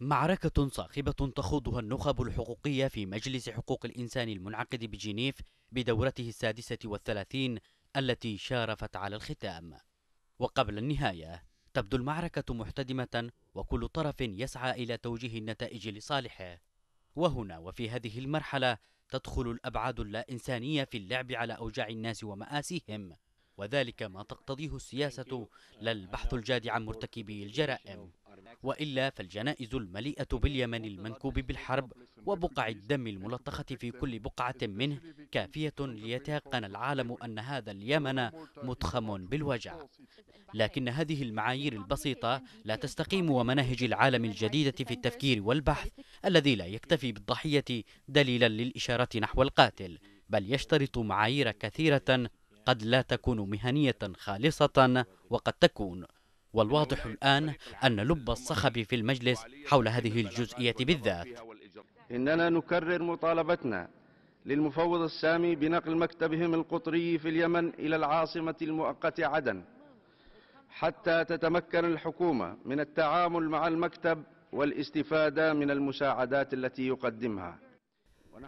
معركة صاخبة تخوضها النخب الحقوقية في مجلس حقوق الإنسان المنعقد بجنيف بدورته السادسة والثلاثين التي شارفت على الختام وقبل النهاية تبدو المعركة محتدمة وكل طرف يسعى إلى توجيه النتائج لصالحه وهنا وفي هذه المرحلة تدخل الأبعاد اللا إنسانية في اللعب على أوجاع الناس ومآسيهم وذلك ما تقتضيه السياسة لا البحث الجاد عن مرتكبي الجرائم وإلا فالجنائز المليئة باليمن المنكوب بالحرب وبقع الدم الملطخة في كل بقعة منه كافية ليتيقن العالم أن هذا اليمن متخم بالوجع لكن هذه المعايير البسيطة لا تستقيم ومناهج العالم الجديدة في التفكير والبحث الذي لا يكتفي بالضحية دليلا للإشارة نحو القاتل بل يشترط معايير كثيرة قد لا تكون مهنية خالصة وقد تكون والواضح الآن أن لب الصخب في المجلس حول هذه الجزئية بالذات إننا نكرر مطالبتنا للمفوض السامي بنقل مكتبهم القطري في اليمن إلى العاصمة المؤقتة عدن حتى تتمكن الحكومة من التعامل مع المكتب والاستفادة من المساعدات التي يقدمها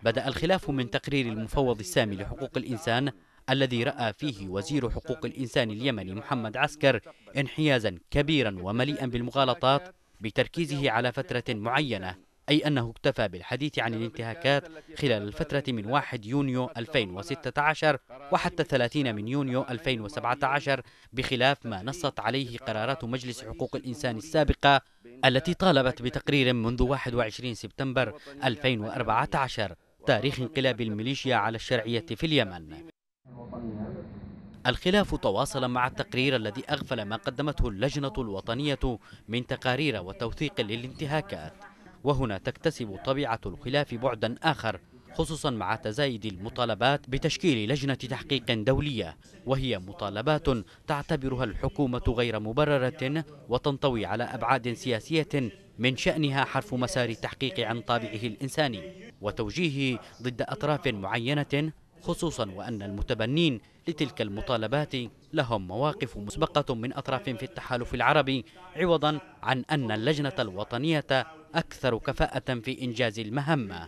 بدأ الخلاف من تقرير المفوض السامي لحقوق الإنسان الذي رأى فيه وزير حقوق الإنسان اليمني محمد عسكر انحيازا كبيرا ومليئا بالمغالطات بتركيزه على فترة معينة أي أنه اكتفى بالحديث عن الانتهاكات خلال الفترة من 1 يونيو 2016 وحتى 30 من يونيو 2017 بخلاف ما نصت عليه قرارات مجلس حقوق الإنسان السابقة التي طالبت بتقرير منذ 21 سبتمبر 2014 تاريخ انقلاب الميليشيا على الشرعية في اليمن الخلاف تواصل مع التقرير الذي أغفل ما قدمته اللجنة الوطنية من تقارير وتوثيق للانتهاكات وهنا تكتسب طبيعة الخلاف بعدا آخر خصوصا مع تزايد المطالبات بتشكيل لجنة تحقيق دولية وهي مطالبات تعتبرها الحكومة غير مبررة وتنطوي على أبعاد سياسية من شأنها حرف مسار التحقيق عن طابعه الإنساني وتوجيهه ضد أطراف معينة خصوصا وأن المتبنين لتلك المطالبات لهم مواقف مسبقة من أطراف في التحالف العربي عوضا عن أن اللجنة الوطنية أكثر كفاءة في إنجاز المهمة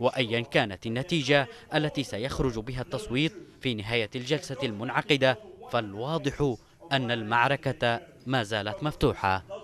وأيا كانت النتيجة التي سيخرج بها التصويت في نهاية الجلسة المنعقدة فالواضح أن المعركة ما زالت مفتوحة